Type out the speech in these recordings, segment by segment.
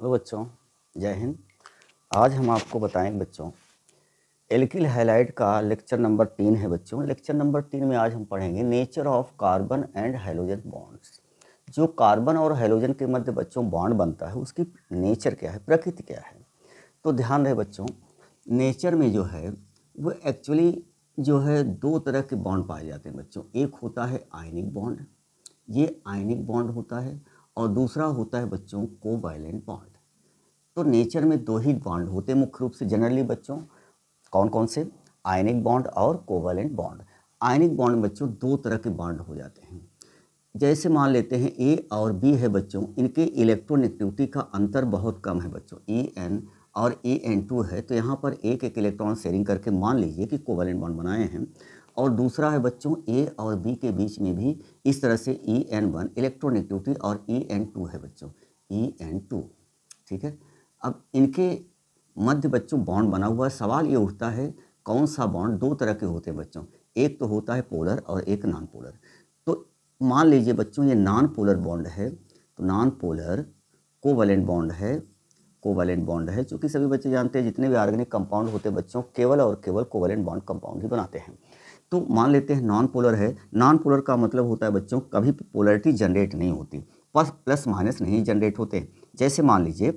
hello बच्चों जय हिंद आज हम आपको बताएं बच्चों एल्किल हाइलाइट का लेक्चर नंबर तीन है बच्चों लेक्चर नंबर तीन में आज हम पढ़ेंगे nature of carbon and halogen bonds जो कार्बन और हाइलोजन के मध्य बच्चों बॉन्ड बनता है उसकी नेचर क्या है प्रकृति क्या है तो ध्यान रहे बच्चों नेचर में जो है वो एक्चुअली जो है दो तरह के बॉन्ड पाए जाते हैं बच्चों एक होता है आयनिक बॉन्ड ये आयनिक बॉन्ड होता है और दूसरा होता है बच्चों को वायलेंट बॉन्ड तो नेचर में दो ही बॉन्ड होते हैं मुख्य रूप से जनरली बच्चों कौन कौन से आयनिक बॉन्ड और कोवालेंट बॉन्ड आयनिक बॉन्ड बच्चों दो तरह के बॉन्ड हो जाते हैं जैसे मान लेते हैं ए और बी है बच्चों इनके इलेक्ट्रोनेगेटिविटी का अंतर बहुत कम है बच्चों ए एन और ए एन टू है तो यहाँ पर एक एक इलेक्ट्रॉन शेयरिंग करके मान लीजिए कि कोवालेंट बॉन्ड बनाए हैं और दूसरा है बच्चों ए और बी के बीच में भी इस तरह से ई एन वन इलेक्ट्रोनेगेटिविटी और ई एन टू है बच्चों ई एन टू ठीक है अब इनके मध्य बच्चों बॉन्ड बना हुआ सवाल ये उठता है कौन सा बॉन्ड दो तरह के होते हैं बच्चों एक तो होता है पोलर और एक नॉन पोलर तो मान लीजिए बच्चों ये नॉन पोलर बॉन्ड है तो नॉन पोलर कोवलेंट बॉन्ड है कोवेलेंट बॉन्ड है चूँकि सभी बच्चे जानते हैं जितने भी ऑर्गेनिक कंपाउंड होते हैं बच्चों केवल और केवल कोवेलेंट बॉन्ड कंपाउंड ही बनाते हैं तो मान लेते हैं नॉन पोलर है नॉन पोलर का मतलब होता है बच्चों कभी पोलरिटी जनरेट नहीं होती प्लस प्लस माइनस नहीं जनरेट होते जैसे मान लीजिए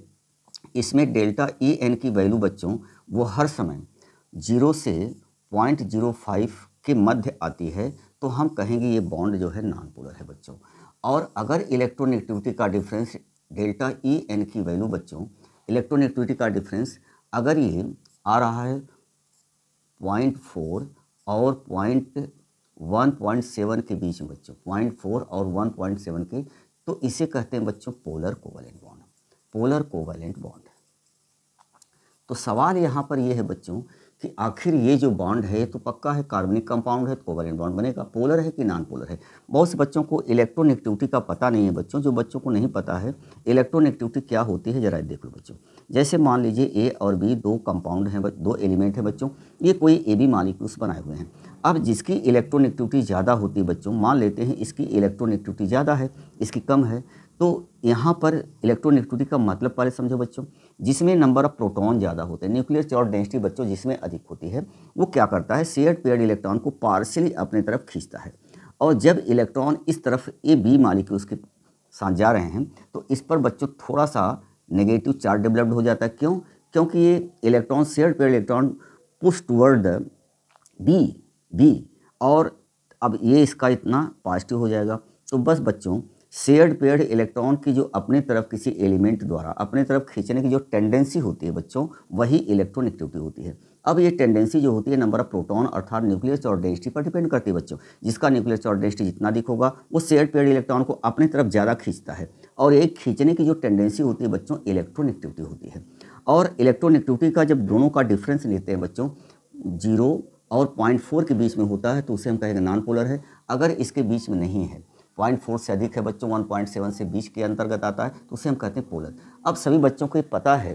इसमें डेल्टा ए एन की वैल्यू बच्चों वो हर समय जीरो से पॉइंट जीरो फाइव के मध्य आती है तो हम कहेंगे ये बॉन्ड जो है नॉन पोलर है बच्चों और अगर इलेक्ट्रोनेगेटिविटी का डिफरेंस डेल्टा ई एन की वैल्यू बच्चों इलेक्ट्रोनेगेटिविटी का डिफरेंस अगर ये आ रहा है पॉइंट फोर और पॉइंट वन पॉइंट सेवन के बीच में बच्चों पॉइंट फोर और वन पॉइंट सेवन के तो इसे कहते हैं बच्चों polar covalent bond polar covalent bond तो सवाल यहाँ पर यह है बच्चों कि आखिर ये जो बॉन्ड है तो पक्का है कार्बनिक कंपाउंड है तो कोवेलेंट बॉन्ड बनेगा पोलर है कि नॉन पोलर है बहुत से बच्चों को इलेक्ट्रोनेगेटिविटी का पता नहीं है बच्चों जो बच्चों को नहीं पता है इलेक्ट्रोनेगेटिविटी क्या होती है जरा देख लो बच्चों जैसे मान लीजिए ए और बी दो कंपाउंड हैं दो एलिमेंट हैं बच्चों ये कोई ए बी मालिक्यूल्स बनाए हुए हैं अब जिसकी इलेक्ट्रोनेगेटिविटी ज़्यादा होती है बच्चों मान लेते हैं इसकी इलेक्ट्रोनेगेटिविटी ज़्यादा है इसकी कम है तो यहाँ पर इलेक्ट्रोनेगेटिविटी का मतलब पहले समझो बच्चों जिसमें नंबर ऑफ प्रोटॉन ज़्यादा होते हैं न्यूक्लियर चार्ज डेंसिटी बच्चों जिसमें अधिक होती है वो क्या करता है शेयर पेयर इलेक्ट्रॉन को पार्शली अपने तरफ खींचता है और जब इलेक्ट्रॉन इस तरफ ए बी मालिक्यूल्स के साथ जा रहे हैं तो इस पर बच्चों थोड़ा सा नेगेटिव चार्ज डेवलप्ड हो जाता है क्यों क्योंकि ये electron share pair electron push toward B B और अब ये इसका इतना पॉजिटिव हो जाएगा तो बस बच्चों शेयर्ड पेयर्ड इलेक्ट्रॉन की जो अपने तरफ किसी एलिमेंट द्वारा अपने तरफ खींचने की जो टेंडेंसी होती है बच्चों वही एक्टिविटी होती है अब ये टेंडेंसी जो होती है नंबर ऑफ प्रोटॉन अर्थात न्यूक्लियर चार्ज डेंसिटी पर डिपेंड करती है बच्चों जिसका न्यूक्लियर चार्ज डेंसिटी जितना अधिक होगा वो शेयर्ड पेड इलेक्ट्रॉन को अपने तरफ ज़्यादा खींचता है और एक खींचने की जो टेंडेंसी होती है बच्चों एक्टिविटी होती है और एक्टिविटी का जब दोनों का डिफरेंस लेते हैं बच्चों जीरो और पॉइंट फोर के बीच में होता है तो उसे हम कहेंगे नॉन पोलर है अगर इसके बीच में नहीं है पॉइंट फोर से अधिक है बच्चों वन पॉइंट सेवन से बीच के अंतर्गत आता है तो उसे हम कहते हैं पोलर अब सभी बच्चों को ये पता है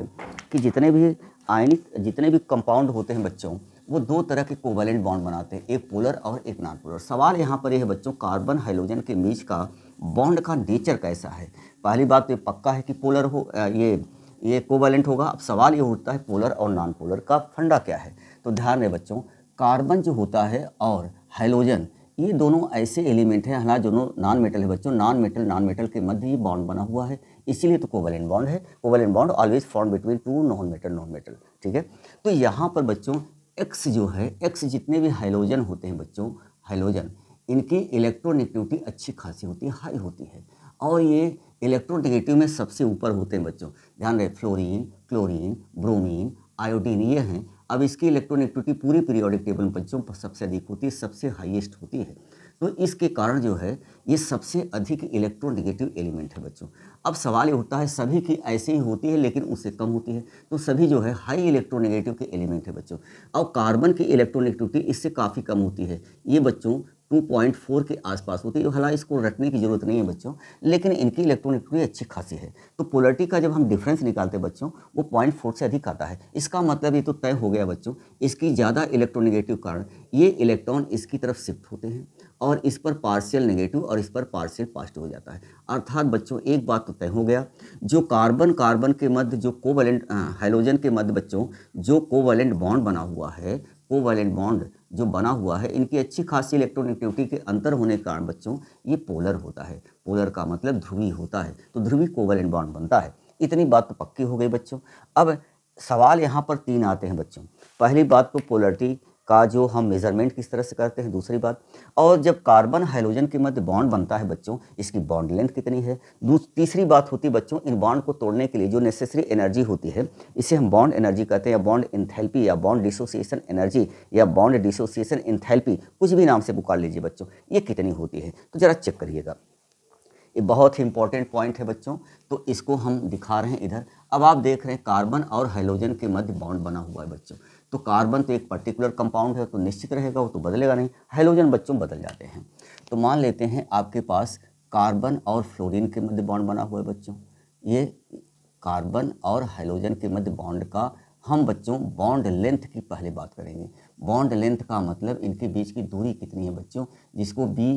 कि जितने भी आयनिक जितने भी कंपाउंड होते हैं बच्चों वो दो तरह के कोवेलेंट बॉन्ड बनाते हैं एक पोलर और एक नॉन पोलर सवाल यहाँ पर यह है बच्चों कार्बन हाइड्रोजन के बीच का बॉन्ड का नेचर कैसा है पहली बात तो ये पक्का है कि पोलर हो ये ये कोवेलेंट होगा अब सवाल ये उठता है पोलर और नॉन पोलर का फंडा क्या है तो ध्यान रहे बच्चों कार्बन जो होता है और हाइड्रोजन ये दोनों ऐसे एलिमेंट हैं हालांकि दोनों नॉन मेटल है बच्चों नॉन मेटल नॉन मेटल के मध्य ही बॉन्ड बना हुआ है इसीलिए तो कोवल बॉन्ड है covalent bond always form between two non metal non metal ठीक है तो यहाँ पर बच्चों एक्स जो है एक्स जितने भी हाइलोजन होते हैं बच्चों हाइलोजन इनकी इलेक्ट्रोनेगेटिविटी अच्छी खासी होती है हाई होती है और ये इलेक्ट्रोनेगेटिव में सबसे ऊपर होते हैं बच्चों ध्यान रहे फ्लोरिन क्लोरिन ब्रोमिन आयोडीन ये हैं अब इसकी इलेक्ट्रोनेगेटिविटी पूरी पीरियोडिक टेबल में बच्चों पर सबसे अधिक होती है सबसे हाईएस्ट होती है तो इसके कारण जो है ये सबसे अधिक इलेक्ट्रोनेगेटिव एलिमेंट है बच्चों अब सवाल ये होता है सभी की ऐसे ही होती है लेकिन उससे कम होती है तो सभी जो है हाई इलेक्ट्रोनेगेटिव के एलिमेंट है बच्चों और कार्बन की इलेक्ट्रोनेगेटिविटी इससे काफ़ी कम होती है ये बच्चों 2.4 के आसपास होती है हालांकि इसको रटने की ज़रूरत नहीं है बच्चों लेकिन इनकी इलेक्ट्रोनिक्विटी अच्छी खासी है तो पोलर्टी का जब हम डिफरेंस निकालते हैं बच्चों वो पॉइंट फोर से अधिक आता है इसका मतलब ये तो तय हो गया बच्चों इसकी ज़्यादा इलेक्ट्रोनिगेटिव कारण ये इलेक्ट्रॉन इसकी तरफ शिफ्ट होते हैं और इस पर पार्शियल नेगेटिव और इस पर पार्शियल पॉजिटिव हो जाता है अर्थात बच्चों एक बात तो तय हो गया जो कार्बन कार्बन के मध्य जो कोवलेंट हाइलोजन के मध्य बच्चों जो कोवलेंट बॉन्ड बना हुआ है कोवलेंट बॉन्ड जो बना हुआ है इनकी अच्छी खासी इलेक्ट्रोनेगेटिविटी के अंतर होने के कारण बच्चों ये पोलर होता है पोलर का मतलब ध्रुवी होता है तो ध्रुवी एंड बॉन्ड बनता है इतनी बात तो पक्की हो गई बच्चों अब सवाल यहाँ पर तीन आते हैं बच्चों पहली बात तो पोलरिटी का जो हम मेज़रमेंट किस तरह से करते हैं दूसरी बात और जब कार्बन हाइड्रोजन के मध्य बॉन्ड बनता है बच्चों इसकी बॉन्ड लेंथ कितनी है तीसरी बात होती है बच्चों इन बॉन्ड को तोड़ने के लिए जो नेसेसरी एनर्जी होती है इसे हम बॉन्ड एनर्जी कहते हैं या बॉन्ड इंथेल्पी या बॉन्ड डिसोसिएशन एनर्जी या बॉन्ड डिसोसिएशन इंथेल्पी कुछ भी नाम से पुकार लीजिए बच्चों ये कितनी होती है तो ज़रा चेक करिएगा ये बहुत ही इंपॉर्टेंट पॉइंट है बच्चों तो इसको हम दिखा रहे हैं इधर अब आप देख रहे हैं कार्बन और हाइड्रोजन के मध्य बॉन्ड बना हुआ है बच्चों तो कार्बन तो एक पर्टिकुलर कंपाउंड है तो निश्चित रहेगा वो तो बदलेगा नहीं हाइड्रोजन बच्चों बदल जाते हैं तो मान लेते हैं आपके पास कार्बन और फ्लोरीन के मध्य बॉन्ड बना हुआ है बच्चों ये कार्बन और हाइड्रोजन के मध्य बॉन्ड का हम बच्चों बॉन्ड लेंथ की पहले बात करेंगे बॉन्ड लेंथ का मतलब इनके बीच की दूरी कितनी है बच्चों जिसको बी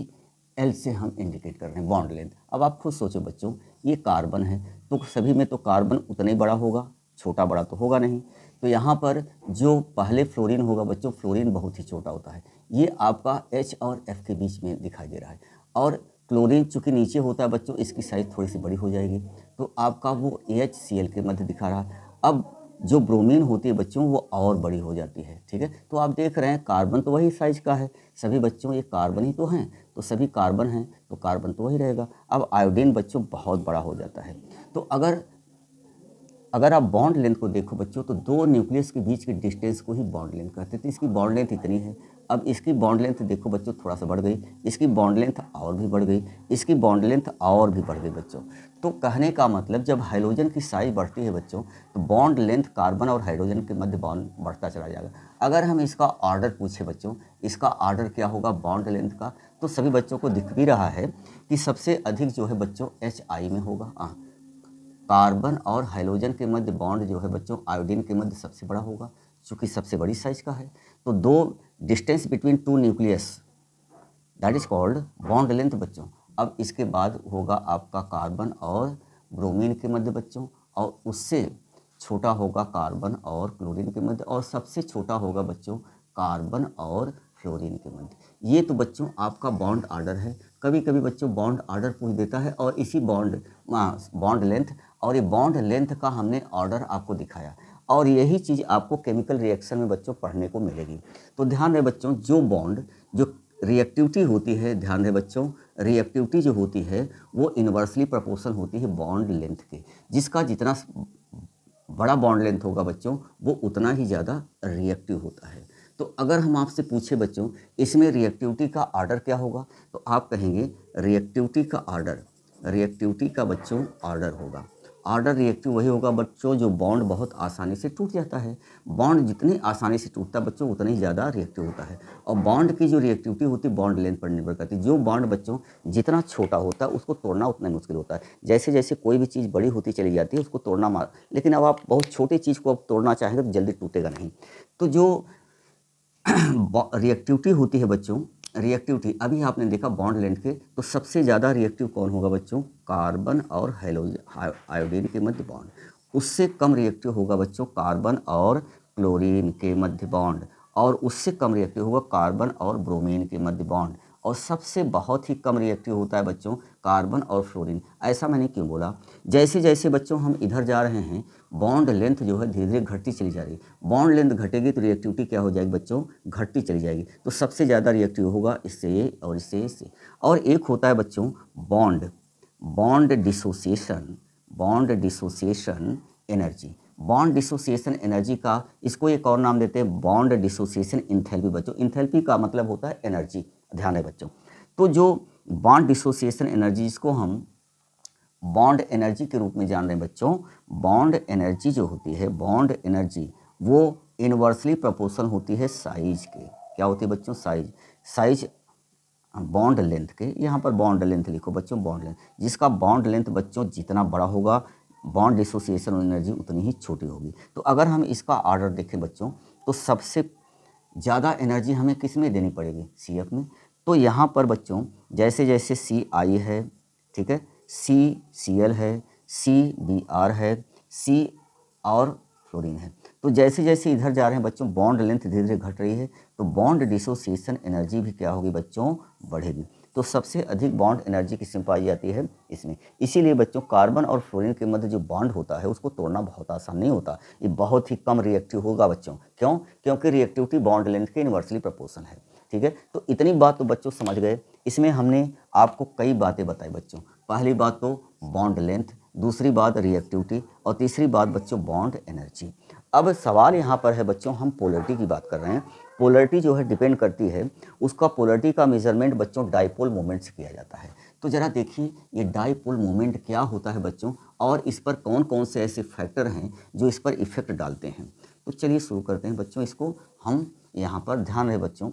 एल से हम इंडिकेट कर रहे हैं बॉन्ड लेंथ अब आप खुद सोचो बच्चों ये कार्बन है तो सभी में तो कार्बन उतना ही बड़ा होगा छोटा बड़ा तो होगा नहीं तो यहाँ पर जो पहले फ्लोरीन होगा बच्चों फ्लोरीन बहुत ही छोटा होता है ये आपका एच और एफ के बीच में दिखाई दे रहा है और क्लोरीन चूँकि नीचे होता है बच्चों इसकी साइज़ थोड़ी सी बड़ी हो जाएगी तो आपका वो ए एच सी एल के मध्य दिखा रहा है अब जो ब्रोमीन होती है बच्चों वो और बड़ी हो जाती है ठीक है तो आप देख रहे हैं कार्बन तो वही साइज का है सभी बच्चों ये कार्बन ही तो हैं तो सभी कार्बन हैं तो कार्बन तो वही रहेगा अब आयोडीन बच्चों बहुत बड़ा हो जाता है तो अगर अगर आप बॉन्ड लेंथ को देखो बच्चों तो दो न्यूक्लियस के बीच के डिस्टेंस को ही बॉन्ड लेंथ कहते हैं तो इसकी बॉन्ड लेंथ इतनी है अब इसकी बॉन्ड लेंथ देखो बच्चों थोड़ा सा बढ़ गई इसकी बॉन्ड लेंथ और भी बढ़ गई इसकी बॉन्ड लेंथ और भी बढ़ गई बच्चों तो कहने का मतलब जब हाइड्रोजन की साइज बढ़ती है बच्चों तो बॉन्ड लेंथ कार्बन और हाइड्रोजन के मध्य बॉन्ड बढ़ता चला जाएगा अगर हम इसका ऑर्डर पूछें बच्चों इसका ऑर्डर क्या होगा बॉन्ड लेंथ का तो सभी बच्चों को दिख भी रहा है कि सबसे अधिक जो है बच्चों एच में होगा हाँ कार्बन और हाइलोजन के मध्य बॉन्ड जो है बच्चों आयोडीन के मध्य सबसे बड़ा होगा चूँकि सबसे बड़ी साइज का है तो दो distance between two nucleus that is called bond length बच्चों अब इसके बाद होगा आपका कार्बन और ब्रोमीन के मध्य बच्चों और उससे छोटा होगा कार्बन और क्लोरीन के मध्य और सबसे छोटा होगा बच्चों कार्बन और फ्लोरीन के मध्य ये तो बच्चों आपका बॉन्ड आर्डर है कभी कभी बच्चों बॉन्ड आर्डर पूछ देता है और इसी बॉन्ड हाँ, बॉन्ड लेंथ और ये बॉन्ड लेंथ का हमने ऑर्डर आपको दिखाया और यही चीज़ आपको केमिकल रिएक्शन में बच्चों पढ़ने को मिलेगी तो ध्यान रहे बच्चों जो बॉन्ड जो रिएक्टिविटी होती है ध्यान रहे बच्चों रिएक्टिविटी जो होती है वो इन्वर्सली प्रपोर्सन होती है बॉन्ड लेंथ के जिसका जितना बड़ा बॉन्ड लेंथ होगा बच्चों वो उतना ही ज़्यादा रिएक्टिव होता है तो अगर हम आपसे पूछे बच्चों इसमें रिएक्टिविटी का आर्डर क्या होगा तो आप कहेंगे रिएक्टिविटी का आर्डर रिएक्टिविटी का बच्चों ऑर्डर होगा ऑर्डर रिएक्टिव वही होगा बच्चों जो बॉन्ड बहुत आसानी से टूट जाता है बॉन्ड जितनी आसानी से टूटता है बच्चों उतना ही ज़्यादा रिएक्टिव होता है और बॉन्ड की जो रिएक्टिविटी होती है बॉन्ड लेंथ पर निर्भर करती है जो बॉन्ड बच्चों जितना छोटा होता है उसको तोड़ना उतना मुश्किल होता है जैसे जैसे कोई भी चीज़ बड़ी होती चली जाती है उसको तोड़ना मार लेकिन अब आप बहुत छोटी चीज़ को अब तोड़ना चाहेंगे तो जल्दी टूटेगा नहीं तो जो रिएक्टिविटी होती है बच्चों रिएक्टिव थी अभी आपने देखा बॉन्ड लेंथ के तो सबसे ज़्यादा रिएक्टिव कौन होगा बच्चों कार्बन और हेलोजन आयोडीन के मध्य बॉन्ड उससे कम रिएक्टिव होगा बच्चों कार्बन और क्लोरीन के मध्य बॉन्ड और उससे कम रिएक्टिव होगा कार्बन और ब्रोमीन के मध्य बॉन्ड और सबसे बहुत ही कम रिएक्टिव होता है बच्चों कार्बन और फ्लोरीन ऐसा मैंने क्यों बोला जैसे जैसे बच्चों हम इधर जा रहे हैं बॉन्ड लेंथ जो है धीरे धीरे घटती चली जा रही है बॉन्ड लेंथ घटेगी तो रिएक्टिविटी क्या हो जाएगी बच्चों घटती चली जाएगी तो सबसे ज़्यादा रिएक्टिव होगा इससे ये और इससे इससे और एक होता है बच्चों bond bond dissociation bond dissociation energy bond dissociation energy का इसको एक और नाम देते हैं बॉन्ड डिसोसिएशन इंथेल्पी बच्चों इंथेल्पी का मतलब होता है एनर्जी ध्यान है बच्चों तो जो बॉन्ड डिसोसिएशन एनर्जी इसको हम बॉन्ड एनर्जी के रूप में जान रहे हैं बच्चों बॉन्ड एनर्जी जो होती है बॉन्ड एनर्जी वो इनवर्सली प्रपोर्शन होती है साइज के क्या होती है बच्चों साइज साइज बॉन्ड लेंथ के यहाँ पर बॉन्ड लेंथ लिखो बच्चों बॉन्ड लेंथ जिसका बॉन्ड लेंथ बच्चों जितना बड़ा होगा बॉन्ड डिसोसिएशन और एनर्जी उतनी ही छोटी होगी तो अगर हम इसका आर्डर देखें बच्चों तो सबसे ज़्यादा एनर्जी हमें किस में देनी पड़ेगी सी में तो यहाँ पर बच्चों जैसे जैसे सी आई है ठीक है सी सी एल है सी बी आर है सी और फ्लोरीन है तो जैसे जैसे इधर जा रहे हैं बच्चों बॉन्ड लेंथ धीरे धीरे घट रही है तो बॉन्ड डिसोसिएशन एनर्जी भी क्या होगी बच्चों बढ़ेगी तो सबसे अधिक बॉन्ड एनर्जी किस्म पाई जाती है इसमें इसीलिए बच्चों कार्बन और फ्लोरीन के मध्य जो बॉन्ड होता है उसको तोड़ना बहुत आसान नहीं होता ये बहुत ही कम रिएक्टिव होगा बच्चों क्यों क्योंकि रिएक्टिविटी बॉन्ड लेंथ के इन्वर्सली प्रपोर्सन है ठीक है तो इतनी बात तो बच्चों समझ गए इसमें हमने आपको कई बातें बताई बच्चों पहली बात तो बॉन्ड लेंथ दूसरी बात रिएक्टिविटी और तीसरी बात बच्चों बॉन्ड एनर्जी अब सवाल यहाँ पर है बच्चों हम पोलरिटी की बात कर रहे हैं पोलरिटी जो है डिपेंड करती है उसका पोलरिटी का मेजरमेंट बच्चों डाइपोल मोमेंट से किया जाता है तो ज़रा देखिए ये डाइपोल मोमेंट क्या होता है बच्चों और इस पर कौन कौन से ऐसे फैक्टर हैं जो इस पर इफ़ेक्ट डालते हैं तो चलिए शुरू करते हैं बच्चों इसको हम यहाँ पर ध्यान रहे बच्चों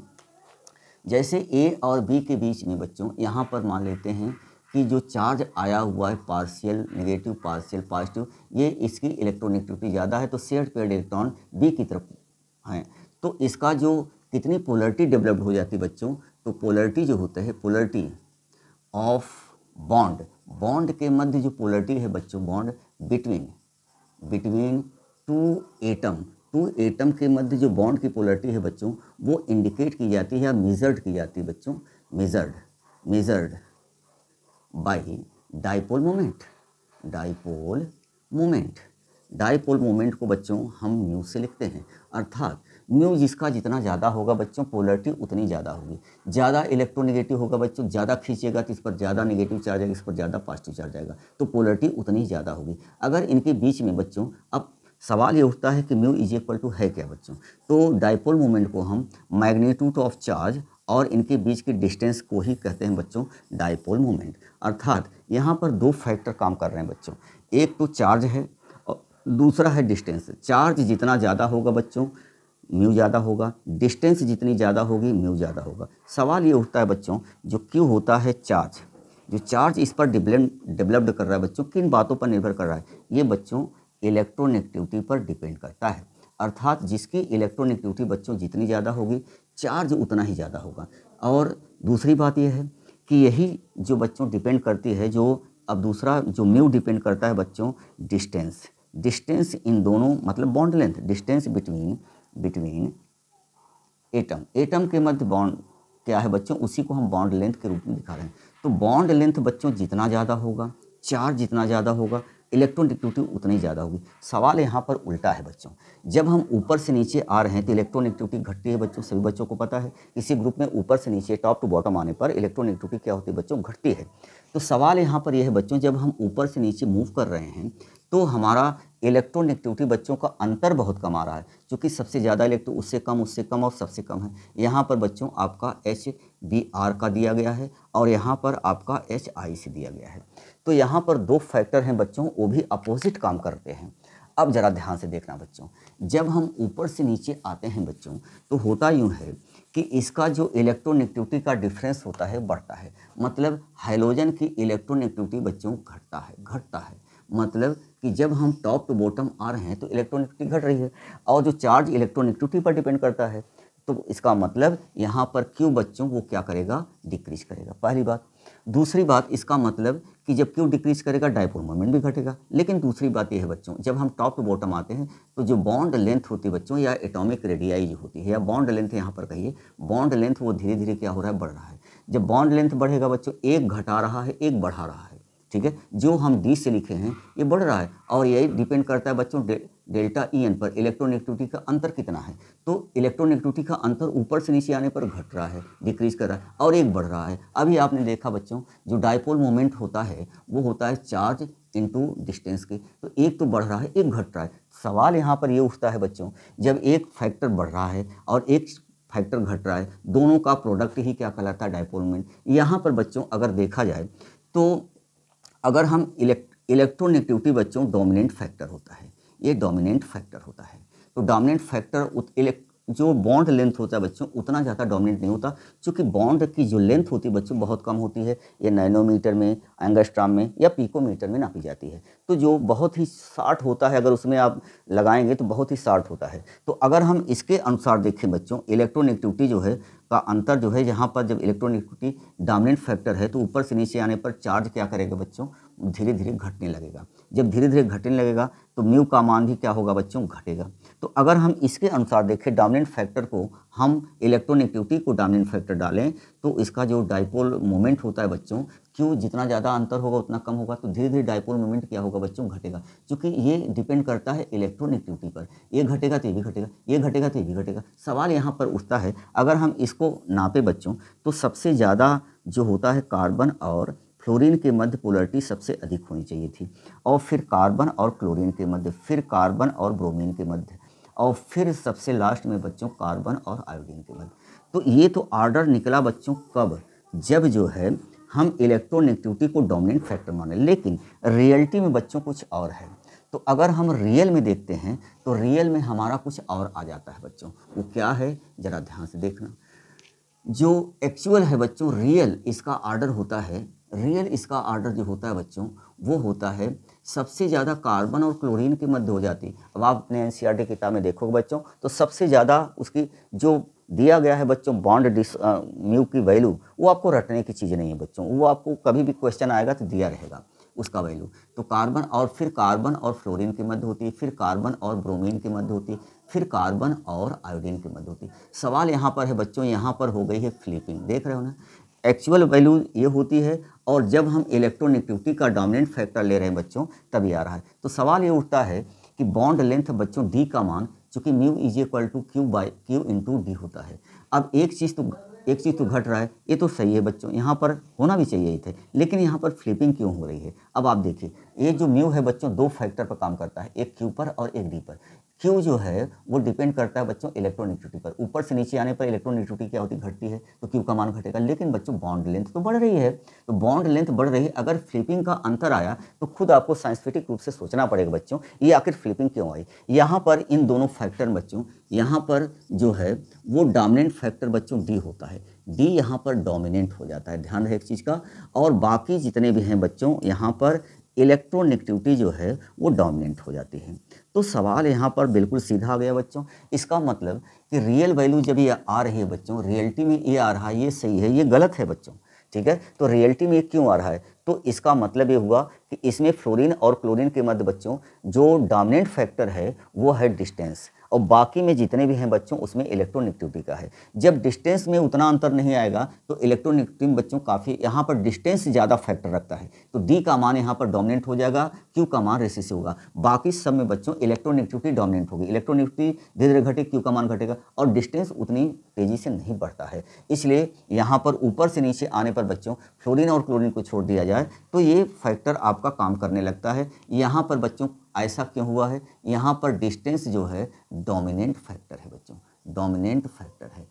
जैसे ए और बी के बीच में बच्चों यहाँ पर मान लेते हैं कि जो चार्ज आया हुआ है पार्शियल नेगेटिव पार्शियल पॉजिटिव ये इसकी इलेक्ट्रोनेगेटिविटी ज़्यादा है तो सेठ पेड इलेक्ट्रॉन बी की तरफ हैं तो इसका जो कितनी पोलरिटी डेवलप्ड हो जाती है बच्चों तो पोलरिटी जो होता है पोलरिटी ऑफ बॉन्ड बॉन्ड के मध्य जो पोलरिटी है बच्चों bond between between two atom two atom के मध्य जो बॉन्ड की पोलरिटी है बच्चों वो इंडिकेट की जाती है या मेजर्ड की जाती है बच्चों measured measured by dipole moment dipole moment dipole moment को बच्चों हम म्यू से लिखते हैं अर्थात म्यू जिसका जितना ज़्यादा होगा बच्चों पोलरिटी उतनी ज़्यादा होगी ज़्यादा इलेक्ट्रोनेगेटिव होगा बच्चों ज़्यादा खींचेगा तो इस पर ज़्यादा नेगेटिव चार्ज आएगा इस पर ज़्यादा पॉजिटिव चार्ज आएगा तो पोलरिटी उतनी ज़्यादा होगी अगर इनके बीच में बच्चों अब सवाल ये उठता है कि म्यू इज इक्वल टू है क्या बच्चों तो डाइपोल मोमेंट को हम मैग्नीट्यूड ऑफ चार्ज और इनके बीच की डिस्टेंस को ही कहते हैं बच्चों डाइपोल मोमेंट अर्थात यहाँ पर दो फैक्टर काम कर रहे हैं बच्चों एक तो चार्ज है और दूसरा है डिस्टेंस चार्ज जितना ज़्यादा होगा बच्चों म्यू ज़्यादा होगा डिस्टेंस जितनी ज़्यादा होगी म्यू ज़्यादा होगा सवाल ये उठता है बच्चों जो क्यों होता है चार्ज जो चार्ज इस पर डेवलप डेवलप्ड कर रहा है बच्चों किन बातों पर निर्भर कर रहा है ये बच्चों इलेक्ट्रोनेगेटिविटी पर डिपेंड करता है अर्थात जिसकी इलेक्ट्रोनेगेटिविटी बच्चों जितनी ज़्यादा होगी चार्ज उतना ही ज़्यादा होगा और दूसरी बात यह है कि यही जो बच्चों डिपेंड करती है जो अब दूसरा जो म्यू डिपेंड करता है बच्चों डिस्टेंस डिस्टेंस इन दोनों मतलब bond length distance between between atom atom के मध्य बॉन्ड क्या है बच्चों उसी को हम बॉन्ड लेंथ के रूप में दिखा रहे हैं तो बॉन्ड लेंथ बच्चों जितना ज़्यादा होगा चार्ज जितना ज़्यादा होगा इलेक्ट्रॉन एक्टिविटी उतनी ज़्यादा होगी सवाल यहाँ पर उल्टा है बच्चों जब हम ऊपर से नीचे आ रहे हैं तो इलेक्ट्रॉन एक्टिविटी घटती है बच्चों सभी बच्चों को पता है किसी ग्रुप में ऊपर से नीचे टॉप टू बॉटम आने पर इलेक्ट्रॉन एक्टिविटी क्या होती है बच्चों घटती है तो सवाल यहाँ पर यह है बच्चों जब हम ऊपर से नीचे मूव कर रहे हैं तो हमारा एक्टिविटी बच्चों का अंतर बहुत कम आ रहा है क्योंकि सबसे ज़्यादा इलेक्ट्रॉन उससे कम उससे कम और सबसे कम है यहाँ पर बच्चों आपका एच बी आर का दिया गया है और यहाँ पर आपका एच आई से दिया गया है तो यहाँ पर दो फैक्टर हैं बच्चों वो भी अपोजिट काम करते हैं अब ज़रा ध्यान से देखना बच्चों जब हम ऊपर से नीचे आते हैं बच्चों तो होता यूँ है कि इसका जो इलेक्ट्रोनेगेटिविटी का डिफरेंस होता है बढ़ता है मतलब हाइलोजन की इलेक्ट्रोनेगेटिविटी बच्चों घटता है घटता है मतलब कि जब हम टॉप टू बॉटम आ रहे हैं तो इलेक्ट्रोनेगेटिविटी घट रही है और जो चार्ज इलेक्ट्रोनेगेटिविटी पर डिपेंड करता है तो इसका मतलब यहाँ पर क्यों बच्चों वो क्या करेगा डिक्रीज करेगा पहली बात दूसरी बात इसका मतलब कि जब क्यू डिक्रीज करेगा डायपोल मोमेंट भी घटेगा लेकिन दूसरी बात यह है बच्चों जब हम टॉप टू बॉटम आते हैं तो जो बॉन्ड लेंथ होती है बच्चों या एटॉमिक रेडियाई जो होती है या बॉन्ड लेंथ यहाँ पर कहिए बॉन्ड लेंथ वो धीरे धीरे क्या हो रहा है बढ़ रहा है जब बॉन्ड लेंथ बढ़ेगा बच्चों एक घटा रहा है एक बढ़ा रहा है ठीक है जो हम डी से लिखे हैं ये बढ़ रहा है और यही डिपेंड करता है बच्चों डेल्टा ई e एन पर इलेक्ट्रोनेगेटिविटी का अंतर कितना है तो इलेक्ट्रोनेगेटिविटी का अंतर ऊपर से नीचे आने पर घट रहा है डिक्रीज कर रहा है और एक बढ़ रहा है अभी आपने देखा बच्चों जो डायपोल मोमेंट होता है वो होता है चार्ज टू डिस्टेंस के तो एक तो बढ़ रहा है एक घट रहा है सवाल यहाँ पर ये उठता है बच्चों जब एक फैक्टर बढ़ रहा है और एक फैक्टर घट रहा है दोनों का प्रोडक्ट ही क्या कहलाता है डायपोल मोमेंट यहाँ पर बच्चों अगर देखा जाए तो अगर हम इलेक्ट इलेक्ट्रोनेगेटिविटी बच्चों डोमिनेंट फैक्टर होता है ये डोमिनेंट फैक्टर होता है तो डोमिनेंट फैक्टर जो बॉन्ड लेंथ होता है बच्चों उतना ज़्यादा डोमिनेंट नहीं होता क्योंकि बॉन्ड की जो लेंथ होती है बच्चों बहुत कम होती है ये नैनोमीटर में एंगस्ट्राम में या पीकोमीटर में नापी जाती है तो जो बहुत ही शार्ट होता है अगर उसमें आप लगाएंगे तो बहुत ही शार्ट होता है तो अगर हम इसके अनुसार देखें बच्चों इलेक्ट्रोनेगेटिविटी जो है का अंतर जो है यहाँ पर जब इलेक्ट्रोनेगेटिविटी डोमिनेंट फैक्टर है तो ऊपर से नीचे आने पर चार्ज क्या करेगा बच्चों धीरे धीरे घटने लगेगा जब धीरे धीरे घटने लगेगा तो म्यू का मान भी क्या होगा बच्चों घटेगा तो अगर हम इसके अनुसार देखें डामिनेंट फैक्टर को हम इलेक्ट्रोनेगेटिविटी को डामिनेंट फैक्टर डालें तो इसका जो डाइपोल मोमेंट होता है बच्चों क्यों जितना ज़्यादा अंतर होगा उतना कम होगा तो धीरे धीरे डाइपोल मोमेंट क्या होगा बच्चों घटेगा क्योंकि ये डिपेंड करता है इलेक्ट्रोनेगेटिविटी पर ये घटेगा तो ये भी घटेगा ये घटेगा तो ये भी घटेगा सवाल यहाँ पर उठता है अगर हम इसको नापें बच्चों तो सबसे ज़्यादा जो होता है कार्बन और फ्लोरीन के मध्य पोलरिटी सबसे अधिक होनी चाहिए थी और फिर कार्बन और क्लोरीन के मध्य फिर कार्बन और ब्रोमीन के मध्य और फिर सबसे लास्ट में बच्चों कार्बन और आयोडीन के मध्य तो ये तो ऑर्डर निकला बच्चों कब जब जो है हम इलेक्ट्रोनेगेटिविटी को डोमिनेंट फैक्टर माने लेकिन रियलिटी में बच्चों कुछ और है तो अगर हम रियल में देखते हैं तो रियल में हमारा कुछ और आ जाता है बच्चों वो क्या है ज़रा ध्यान से देखना जो एक्चुअल है बच्चों रियल इसका आर्डर होता है रियल इसका आर्डर जो होता है बच्चों वो होता है सबसे ज़्यादा कार्बन और क्लोरीन की मध्य हो जाती अब आप अपने एन e किताब में देखोगे बच्चों तो सबसे ज़्यादा उसकी जो दिया गया है बच्चों बॉन्ड डिस म्यू की वैल्यू वो आपको रटने की चीज़ नहीं है बच्चों वो आपको कभी भी क्वेश्चन आएगा तो दिया रहेगा उसका वैल्यू तो कार्बन और फिर कार्बन और फ्लोरीन के मध्य होती है फिर कार्बन और ब्रोमीन के मध्य होती है फिर कार्बन और आयोडीन के मध्य होती सवाल यहाँ पर है बच्चों यहाँ पर हो गई है फ्लिपिंग देख रहे हो ना एक्चुअल वैल्यू ये होती है और जब हम इलेक्ट्रोनेगेटिविटी का डोमिनेंट फैक्टर ले रहे हैं बच्चों तभी आ रहा है तो सवाल ये उठता है कि बॉन्ड लेंथ बच्चों डी का मान चूँकि mu is equal to Q by Q into D होता है अब एक चीज़ तो एक चीज़ तो घट रहा है ये तो सही है बच्चों यहाँ पर होना भी चाहिए ही थे लेकिन यहाँ पर फ्लिपिंग क्यों हो रही है अब आप देखिए ये जो म्यू है बच्चों दो फैक्टर पर काम करता है एक क्यू पर और एक डी पर क्यों जो है वो डिपेंड करता है बच्चों इलेक्ट्रोनेगेटिविटी पर ऊपर से नीचे आने पर इलेक्ट्रोनेगेटिविटी क्या होती घटती है तो क्यू का मान घटेगा लेकिन बच्चों बॉन्ड लेंथ तो बढ़ रही है तो बॉन्ड लेंथ बढ़ रही है अगर फ्लिपिंग का अंतर आया तो खुद आपको साइंसिफिक रूप से सोचना पड़ेगा बच्चों ये आखिर फ्लिपिंग क्यों आई यहाँ पर इन दोनों फैक्टर बच्चों यहाँ पर जो है वो डामिनेंट फैक्टर बच्चों डी होता है डी यहाँ पर डोमिनेंट हो जाता है ध्यान रहे एक चीज़ का और बाकी जितने भी हैं बच्चों यहाँ पर इलेक्ट्रोनेगेटिविटी जो है वो डोमिनेंट हो जाती है तो सवाल यहाँ पर बिल्कुल सीधा आ गया बच्चों इसका मतलब कि रियल वैल्यू जब ये आ रही है बच्चों रियलिटी में ये आ रहा है ये सही है ये गलत है बच्चों ठीक है तो रियलिटी में ये क्यों आ रहा है तो इसका मतलब ये हुआ कि इसमें फ्लोरीन और क्लोरीन के मध्य बच्चों जो डामिनेंट फैक्टर है वो है डिस्टेंस और बाकी में जितने भी हैं बच्चों उसमें इलेक्ट्रोनिक्टिविटी का है जब डिस्टेंस में उतना अंतर नहीं आएगा तो इलेक्ट्रोनिक्टिविटी बच्चों काफ़ी यहाँ पर डिस्टेंस ज़्यादा फैक्टर रखता है तो डी का मान यहाँ पर डोमिनेंट हो जाएगा क्यू का मान रेसिसिव होगा बाकी सब में बच्चों इलेक्ट्रोनिक्टिविटी डोमिनेंट होगी इलेक्ट्रोनिक्टिविटी धीरे धीरे घटे क्यू का मान घटेगा और डिस्टेंस उतनी तेज़ी से नहीं बढ़ता है इसलिए यहाँ पर ऊपर से नीचे आने पर बच्चों फ्लोरिन और क्लोरिन को छोड़ दिया जाए तो ये फैक्टर आपका काम करने लगता है यहाँ पर बच्चों ऐसा क्यों हुआ है यहाँ पर डिस्टेंस जो है डोमिनेंट फैक्टर है बच्चों डोमिनेंट फैक्टर है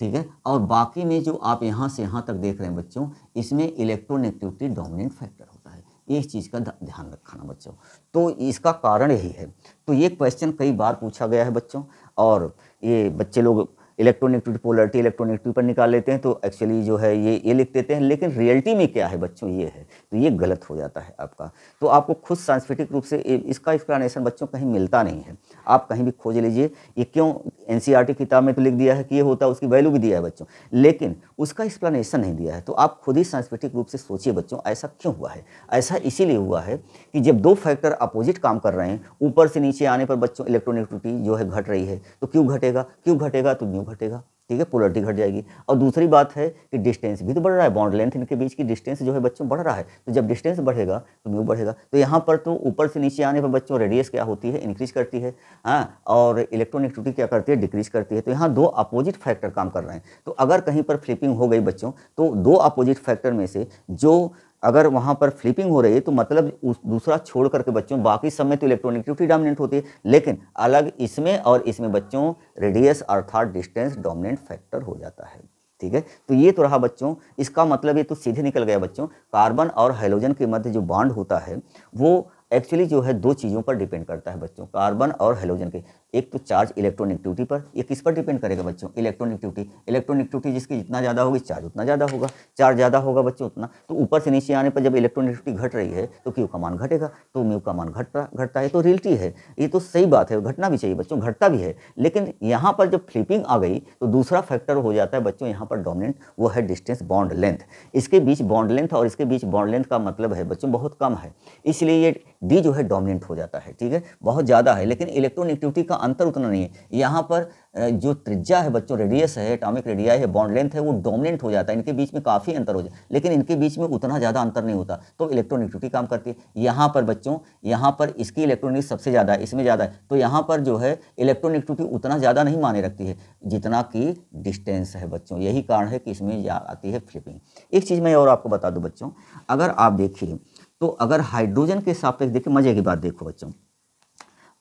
ठीक है और बाकी में जो आप यहाँ से यहाँ तक देख रहे हैं बच्चों इसमें इलेक्ट्रोनेगेटिविटी डोमिनेंट फैक्टर होता है इस चीज़ का ध्यान रखना बच्चों तो इसका कारण यही है तो ये क्वेश्चन कई बार पूछा गया है बच्चों और ये बच्चे लोग इलेक्ट्रॉनिक पोलरिटी इलेक्ट्रॉनिक टू पर निकाल लेते हैं तो एक्चुअली जो है ये ये लिख देते हैं लेकिन रियलिटी में क्या है बच्चों ये है तो ये गलत हो जाता है आपका तो आपको खुद सांस्कृतिक रूप से इसका एक्सप्लानेशन बच्चों कहीं मिलता नहीं है आप कहीं भी खोज लीजिए ये क्यों एन e किताब में तो लिख दिया है कि ये होता है उसकी वैल्यू भी दिया है बच्चों लेकिन उसका एक्सप्लानेशन नहीं दिया है तो आप खुद ही सांस्कृतिक रूप से सोचिए बच्चों ऐसा क्यों हुआ है ऐसा इसीलिए हुआ है कि जब दो फैक्टर अपोजिट काम कर रहे हैं ऊपर से नीचे आने पर बच्चों इलेक्ट्रॉनिक त्रुटि जो है घट रही है तो क्यों घटेगा क्यों घटेगा तो न्यू घटेगा ठीक है पोलरिटी घट जाएगी और दूसरी बात है कि डिस्टेंस भी तो बढ़ रहा है बॉन्ड लेंथ इनके बीच की डिस्टेंस जो है बच्चों बढ़ रहा है तो जब डिस्टेंस बढ़ेगा तो म्यू बढ़ेगा तो यहाँ पर तो ऊपर से नीचे आने पर बच्चों रेडियस क्या होती है इंक्रीज करती है हाँ और इलेक्ट्रॉनिक्टिविटी क्या करती है डिक्रीज करती है तो यहाँ दो अपोजिट फैक्टर काम कर रहे हैं तो अगर कहीं पर फ्लिपिंग हो गई बच्चों तो दो अपोजिट फैक्टर में से जो अगर वहाँ पर फ्लिपिंग हो रही है तो मतलब उस दूसरा छोड़ करके बच्चों बाकी सब में तो ट्यूटी डोमिनेंट होती है लेकिन अलग इसमें और इसमें बच्चों रेडियस अर्थात डिस्टेंस डोमिनेंट फैक्टर हो जाता है ठीक है तो ये तो रहा बच्चों इसका मतलब ये तो सीधे निकल गया बच्चों कार्बन और हाइड्रोजन के मध्य जो बॉन्ड होता है वो एक्चुअली जो है दो चीज़ों पर डिपेंड करता है बच्चों कार्बन और हेलोजन के एक तो चार्ज इलेक्ट्रोनिक्टिविटी पर ये किस पर डिपेंड करेगा बच्चों इलेक्ट्रोनिक्टिविटी इलेक्ट्रोनिक्टिविटी जिसकी जितना ज़्यादा होगी चार्ज उतना ज़्यादा होगा चार्ज ज़्यादा होगा बच्चों उतना तो ऊपर से नीचे आने पर जब इलेक्ट्रोनिक्टिविटी घट रही है तो क्यों का मान घटेगा तो म्यू का मान घटता घटता है तो रियलिटी है ये तो सही बात है घटना भी चाहिए बच्चों घटता भी है लेकिन यहाँ पर जब फ्लिपिंग आ गई तो दूसरा फैक्टर हो जाता है बच्चों यहाँ पर डोमिनेंट वो है डिस्टेंस बॉन्ड लेंथ इसके बीच बॉन्ड लेंथ और इसके बीच बॉन्ड लेंथ का मतलब है बच्चों बहुत कम है इसलिए ये डी जो है डोमिनेंट हो जाता है ठीक है बहुत ज़्यादा है लेकिन इलेक्ट्रोनिगेटिविटी का अंतर उतना नहीं है यहाँ पर जो त्रिज्या है बच्चों रेडियस है एटॉमिक रेडिया है बॉन्ड लेंथ है वो डोमिनेंट हो जाता है इनके बीच में काफ़ी अंतर हो जाता है लेकिन इनके बीच में उतना ज़्यादा अंतर नहीं होता तो इलेक्ट्रोनिगेटिविटी काम करती है यहाँ पर बच्चों यहाँ पर इसकी इलेक्ट्रॉनिक सबसे ज़्यादा है इसमें ज़्यादा है तो यहाँ पर जो है इलेक्ट्रोनिगेटिविटी उतना ज़्यादा नहीं माने रखती है जितना कि डिस्टेंस है बच्चों यही कारण है कि इसमें आती है फ्लिपिंग एक चीज़ मैं और आपको बता दूँ बच्चों अगर आप देखिए तो अगर हाइड्रोजन के सापेक्ष देखिए मज़े की बात देखो बच्चों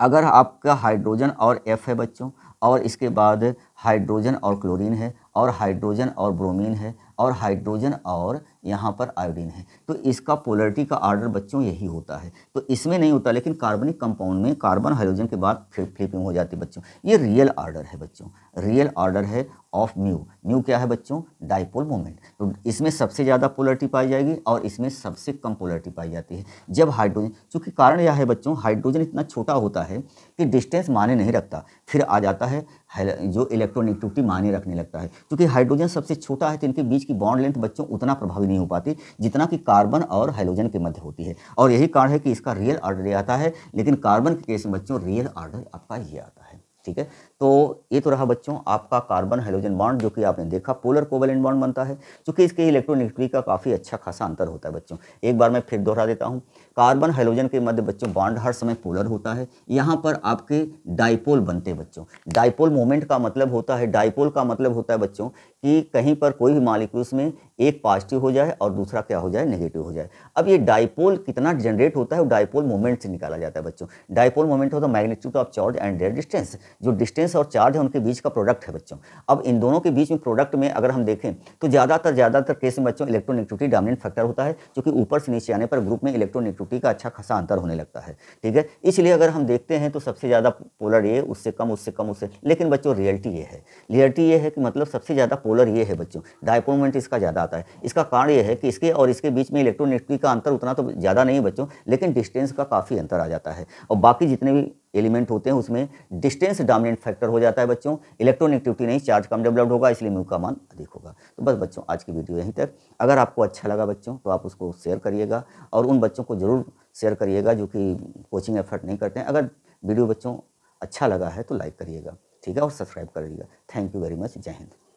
अगर आपका हाइड्रोजन और एफ है बच्चों और इसके बाद हाइड्रोजन और क्लोरीन है और हाइड्रोजन और ब्रोमीन है और हाइड्रोजन और यहाँ पर आयोडीन है तो इसका पोलरिटी का आर्डर बच्चों यही होता है तो इसमें नहीं होता लेकिन कार्बनिक कंपाउंड में कार्बन हाइड्रोजन के बाद फ्लिपिंग हो जाती है बच्चों ये रियल आर्डर है बच्चों रियल आर्डर है ऑफ म्यू म्यू क्या है बच्चों डाइपोल मोमेंट तो इसमें सबसे ज़्यादा पोलरिटी पाई जाएगी और इसमें सबसे कम पोलरिटी पाई जाती है जब हाइड्रोजन चूँकि कारण यह है बच्चों हाइड्रोजन इतना छोटा होता है कि डिस्टेंस माने नहीं रखता फिर आ जाता है जो इलेक्ट्रोनिक्टिविटी माने रखने लगता है क्योंकि हाइड्रोजन सबसे छोटा है तो इनके बीच की बॉन्ड लेंथ बच्चों उतना प्रभावित भी नहीं हो पाती जितना कि कार्बन और हाइड्रोजन के मध्य होती है और यही कारण है कि इसका रियल ऑर्डर ये आता है लेकिन कार्बन के केस में बच्चों रियल ऑर्डर आपका ये आता है ठीक है तो ये तो रहा बच्चों आपका कार्बन हाइड्रोजन बॉन्ड जो कि आपने देखा पोलर कोवेलेंट बॉन्ड बनता है क्योंकि इसके इलेक्ट्रोनिगेटिविटी का काफ़ी अच्छा खासा अंतर होता है बच्चों एक बार मैं फिर दोहरा देता हूँ कार्बन हाइड्रोजन के मध्य बच्चों बॉन्ड हर समय पोलर होता है यहाँ पर आपके डाइपोल बनते हैं बच्चों डाइपोल मोमेंट का मतलब होता है डाइपोल का मतलब होता है बच्चों कि कहीं पर कोई भी मालिक्यूल्स में एक पॉजिटिव हो जाए और दूसरा क्या हो जाए नेगेटिव हो जाए अब ये डायपोल कितना जनरेट होता है वो डायपोल मोमेंट से निकाला जाता है बच्चों डायपोल मोमेंट होता है magnitude of charge and their distance जो डिस्टेंस और चार्ज है उनके बीच का प्रोडक्ट है बच्चों अब इन दोनों के बीच में प्रोडक्ट में अगर हम देखें तो ज़्यादातर ज़्यादातर केस में बच्चों इलेक्ट्रोनिक्टिविटी डामिनेंट फैक्टर होता है जो कि ऊपर से नीचे आने पर ग्रुप में इलेक्ट्रोनिक्टिविटी का अच्छा खासा अंतर होने लगता है ठीक है इसलिए अगर हम देखते हैं तो सबसे ज़्यादा पोलर ये उससे कम उससे कम उससे लेकिन बच्चों रियलिटी ये है रियलिटी ये है कि मतलब सबसे ज़्यादा डायपोलर ये है बच्चों डायपोल मोमेंट इसका ज़्यादा आता है इसका कारण ये है कि इसके और इसके बीच में इलेक्ट्रोनेगेटिविटी का अंतर उतना तो ज़्यादा नहीं है बच्चों लेकिन डिस्टेंस का काफ़ी अंतर आ जाता है और बाकी जितने भी एलिमेंट होते हैं उसमें डिस्टेंस डामिनेंट फैक्टर हो जाता है बच्चों इलेक्ट्रोनेगेटिविटी नहीं चार्ज कम डेवलप्ड होगा इसलिए म्यू का मान अधिक होगा तो बस बच्चों आज की वीडियो यहीं तक अगर आपको अच्छा लगा बच्चों तो आप उसको शेयर करिएगा और उन बच्चों को ज़रूर शेयर करिएगा जो कि कोचिंग एफर्ट नहीं करते हैं अगर वीडियो बच्चों अच्छा लगा है तो लाइक करिएगा ठीक है और सब्सक्राइब करिएगा थैंक यू वेरी मच जय हिंद